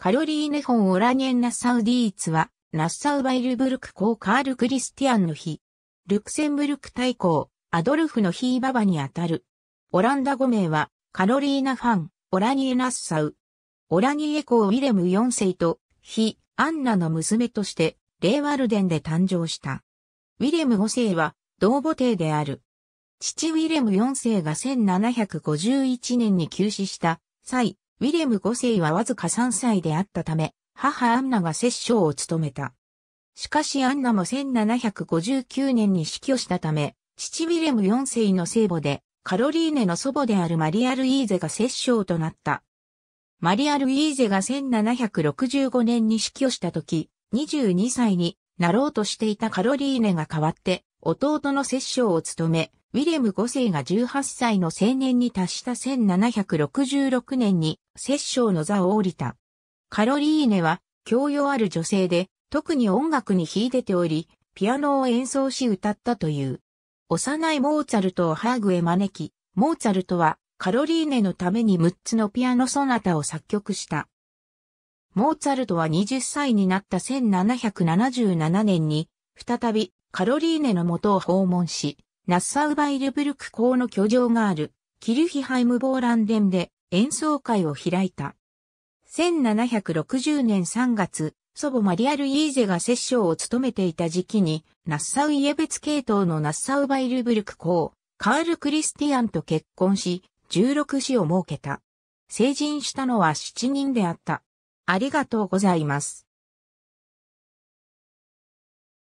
カロリーネ・フォン・オラニエン・ナッサウ・ディーツは、ナッサウ・バイルブルク公カール・クリスティアンの日、ルクセンブルク大公、アドルフのヒーババにあたる。オランダ5名は、カロリーナ・ファン、オラニエ・ナッサウ。オラニエ公ウィレム4世と、ヒ、アンナの娘として、レイワルデンで誕生した。ウィレム5世は、同母帝である。父ウィレム4世が1751年に急死した際、ウィレム5世はわずか3歳であったため、母アンナが摂政を務めた。しかしアンナも1759年に死去したため、父ウィレム4世の聖母で、カロリーネの祖母であるマリアルイーゼが摂政となった。マリアルイーゼが1765年に死去した時、22歳になろうとしていたカロリーネが代わって、弟の摂政を務め、ウィレム5世が18歳の青年に達した1766年に摂政の座を降りた。カロリーネは教養ある女性で、特に音楽に秀でており、ピアノを演奏し歌ったという。幼いモーツァルトをハーグへ招き、モーツァルトはカロリーネのために6つのピアノソナタを作曲した。モーツァルトは20歳になった1777年に、再びカロリーネの元を訪問し、ナッサウバイルブルク校の居城があるキルヒハイムボーランデンで演奏会を開いた。1760年3月、祖母マリアル・イーゼが摂政を務めていた時期に、ナッサウ・イエベツ系統のナッサウバイルブルク校、カール・クリスティアンと結婚し、16子を設けた。成人したのは7人であった。ありがとうございます。